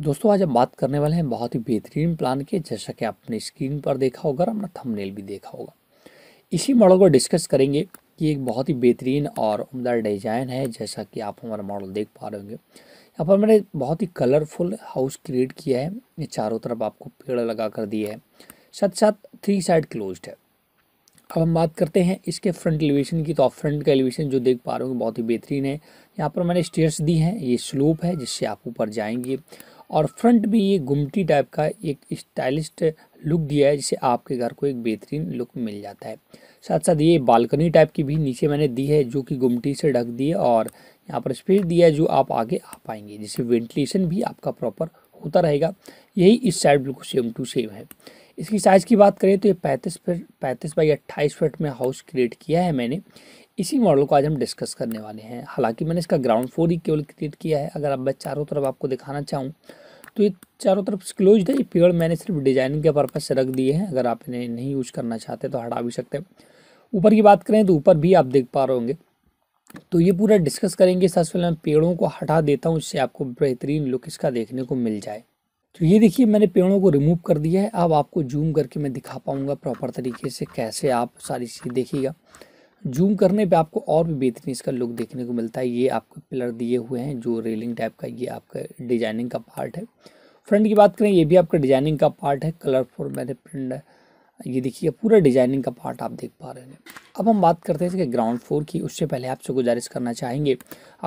दोस्तों आज हम बात करने वाले हैं बहुत ही बेहतरीन प्लान के जैसा कि आपने स्क्रीन पर देखा होगा और अपना थंबनेल भी देखा होगा इसी मॉडल को डिस्कस करेंगे कि एक बहुत ही बेहतरीन और उमदा डिज़ाइन है जैसा कि आप हमारा मॉडल देख पा रहे होंगे यहाँ पर मैंने बहुत ही कलरफुल हाउस क्रिएट किया है ये चारों तरफ आपको पेड़ लगा कर दिया है साथ साथ थ्री साइड क्लोज है अब हम बात करते हैं इसके फ्रंट एलिवेशन की तो आप फ्रंट का एलिवेशन जो देख पा रहे होंगे बहुत ही बेहतरीन है यहाँ पर मैंने स्टेयर्स दी हैं ये स्लोप है जिससे आप ऊपर जाएंगे और फ्रंट में ये गुमटी टाइप का एक स्टाइलिश लुक दिया है जिससे आपके घर को एक बेहतरीन लुक मिल जाता है साथ साथ ये बालकनी टाइप की भी नीचे मैंने दी है जो कि गुमटी से ढक दी है और यहाँ पर स्पेस दिया है जो आप आगे आ पाएंगे जिससे वेंटिलेशन भी आपका प्रॉपर होता रहेगा यही इस साइड बिल्कुल सेम टू सेम है इसकी साइज़ की बात करें तो ये पैंतीस फिट पैंतीस बाई अट्ठाईस फिट में हाउस क्रिएट किया है मैंने इसी मॉडल को आज हम डिस्कस करने वाले हैं हालांकि मैंने इसका ग्राउंड फ्लोर ही केवल क्रिएट किया है अगर अब मैं चारों तरफ आपको दिखाना चाहूँ तो ये चारों तरफ क्लोज है ये पेड़ मैंने सिर्फ डिजाइनिंग के पर्पज़ से रख दिए हैं अगर आप इन्हें नहीं यूज करना चाहते तो हटा भी सकते हैं ऊपर की बात करें तो ऊपर भी आप देख पा रहे होंगे तो ये पूरा डिस्कस करेंगे साथ पहले मैं पेड़ों को हटा देता हूँ इससे आपको बेहतरीन लुक इसका देखने को मिल जाए तो ये देखिए मैंने पेड़ों को रिमूव कर दिया है अब आपको जूम करके मैं दिखा पाऊँगा प्रॉपर तरीके से कैसे आप सारी चीज़ देखिएगा जूम करने पे आपको और भी बेहतरीन इसका लुक देखने को मिलता है ये आपको पिलर दिए हुए हैं जो रेलिंग टाइप का ये आपका डिजाइनिंग का पार्ट है फ्रंट की बात करें ये भी आपका डिजाइनिंग का पार्ट है कलरफुल मैंने प्रिंट ये देखिए पूरा डिजाइनिंग का पार्ट आप देख पा रहे हैं अब हम बात करते हैं इसके ग्राउंड फ्लोर की उससे पहले आपसे गुजारिश करना चाहेंगे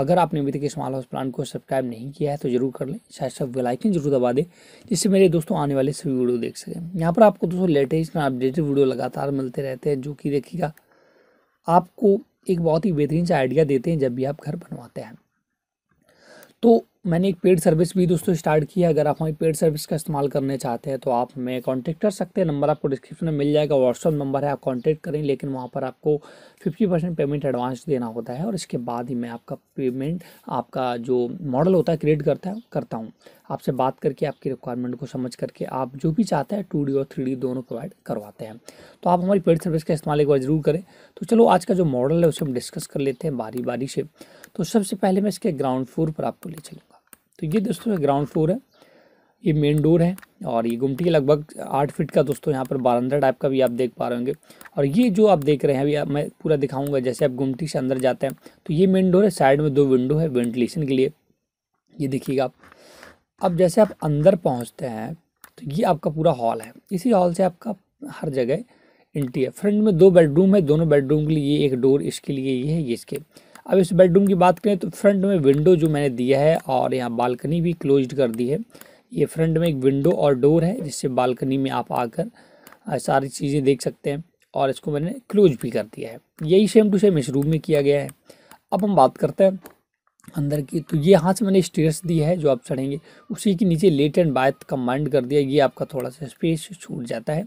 अगर आपने अभी तक इस माल हाउस प्लान को सब्सक्राइब नहीं किया है तो जरूर कर लें शायद सब वेलाइकन जरूर दबा दें जिससे मेरे दोस्तों आने वाले सभी वीडियो देख सकें यहाँ पर आपको दोस्तों लेटेस्ट अपडेटेड वीडियो लगातार मिलते रहते हैं जो कि देखिएगा आपको एक बहुत ही बेहतरीन सा आइडिया देते हैं जब भी आप घर बनवाते हैं तो मैंने एक पेड सर्विस भी दोस्तों स्टार्ट किया अगर आप हमारी पेड सर्विस का इस्तेमाल करने चाहते हैं तो आप हमें कॉन्टैक्ट कर सकते हैं नंबर आपको डिस्क्रिप्शन में मिल जाएगा व्हाट्सअप नंबर है आप कॉन्टैक्ट करें लेकिन वहाँ पर आपको फिफ्टी परसेंट पेमेंट एडवांस देना होता है और इसके बाद ही मैं आपका पेमेंट आपका जो मॉडल होता है क्रिएट करता है करता हूँ आपसे बात करके आपकी रिक्वायरमेंट को समझ करके आप जो भी चाहते हैं टू और थ्री दोनों प्रोवाइड करवाते हैं तो आप हमारी पेड सर्विस का इस्तेमाल एक बार ज़रूर करें तो चलो आज का जो मॉडल है उसे हम डिस्कस कर लेते हैं बारी बारी से तो सबसे पहले मैं इसके ग्राउंड फ्लोर पर आपको ले चलूँगा तो ये दोस्तों ग्राउंड फ्लोर है ये मेन डोर है और ये गुमटी के लगभग आठ फीट का दोस्तों यहाँ पर बारंदा टाइप का भी आप देख पा रहे होंगे और ये जो आप देख रहे हैं अभी मैं पूरा दिखाऊंगा जैसे आप गुमटी से अंदर जाते हैं तो ये मेन डोर है साइड में दो विंडो है वेंटिलेशन के लिए ये देखिएगा आप अब जैसे आप अंदर पहुँचते हैं तो ये आपका पूरा हॉल है इसी हॉल से आपका हर जगह है फ्रंट में दो बेडरूम है दोनों बेडरूम के लिए ये एक डोर इसके लिए ये है ये इसके अब इस बेडरूम की बात करें तो फ्रंट में विंडो जो मैंने दिया है और यहाँ बालकनी भी क्लोज कर दी है ये फ्रंट में एक विंडो और डोर है जिससे बालकनी में आप आकर सारी चीज़ें देख सकते हैं और इसको मैंने क्लोज भी कर दिया है यही सेम टू सेम इस रूम में किया गया है अब हम बात करते हैं अंदर की तो ये यहाँ से मैंने स्टेयर्स दी है जो आप चढ़ेंगे उसी के नीचे लेट एंड बाय कम्बाइंड कर दिया ये आपका थोड़ा सा स्पेस छूट जाता है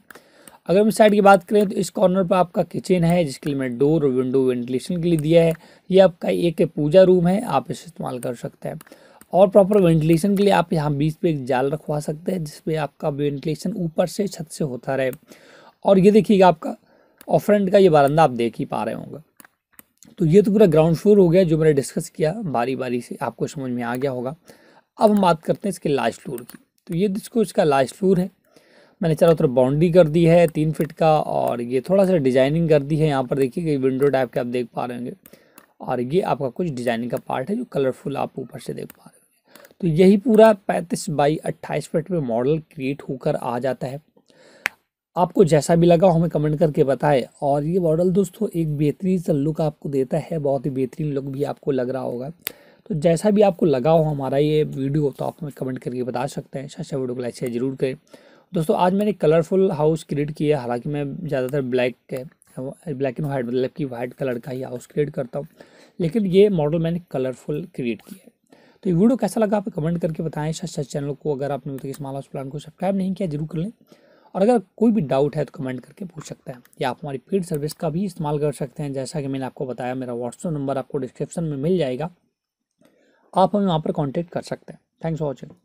अगर हम इस साइड की बात करें तो इस कॉर्नर पर आपका किचन है जिसके लिए मैं डोर और विंडो वेंटिलेशन के लिए दिया है ये आपका एक पूजा रूम है आप इसे इस्तेमाल कर सकते हैं और प्रॉपर वेंटिलेशन के लिए आप यहाँ बीच पे एक जाल रखवा सकते हैं जिसपे आपका वेंटिलेशन ऊपर से छत से होता रहे और ये देखिएगा आपका और फ्रंट का ये बारंदा आप देख ही पा रहे होंगे तो ये तो पूरा ग्राउंड फ्लोर हो गया जो मैंने डिस्कस किया बारी बारी से आपको समझ में आ गया होगा अब हम बात करते हैं इसके लास्ट फ्लोर की तो ये इसको इसका लास्ट फ्लोर है मैंने चारों तरफ बाउंड्री कर दी है तीन फिट का और ये थोड़ा सा डिजाइनिंग कर दी है यहाँ पर देखिए कि विंडो टाइप के आप देख पा रहे होंगे और ये आपका कुछ डिजाइनिंग का पार्ट है जो कलरफुल आप ऊपर से देख पा रहे होंगे तो यही पूरा पैंतीस बाई अट्ठाईस फिट में मॉडल क्रिएट होकर आ जाता है आपको जैसा भी लगा हमें कमेंट करके बताए और ये मॉडल दोस्तों एक बेहतरीन सा लुक आपको देता है बहुत ही बेहतरीन लुक भी आपको लग रहा होगा तो जैसा भी आपको लगा हो हमारा ये वीडियो तो आप हमें कमेंट करके बता सकते हैं अच्छा वीडियो को लाइक शेयर जरूर करें दोस्तों आज मैंने कलरफुल हाउस क्रिएट किया है हालांकि मैं ज़्यादातर ब्लैक के ब्लैक एंड वाइट मतलब कि वाइट कलर का ही हाउस क्रिएट करता हूँ लेकिन ये मॉडल मैंने कलरफुल क्रिएट किया है तो ये वीडियो कैसा लगा आप कमेंट करके बताएं सच चैनल को अगर आपने मतलब इस्माल स्मॉल हाउस प्लान को सब्सक्राइब नहीं किया जरूर कर लें और अगर कोई भी डाउट है तो कमेंट करके पूछ सकते हैं या आप हमारी पेड सर्विस का भी इस्तेमाल कर सकते हैं जैसा कि मैंने आपको बताया मेरा व्हाट्सअप नंबर आपको डिस्क्रिप्शन में मिल जाएगा आप हमें वहाँ पर कॉन्टेक्ट कर सकते हैं थैंक्स फॉर वॉचिंग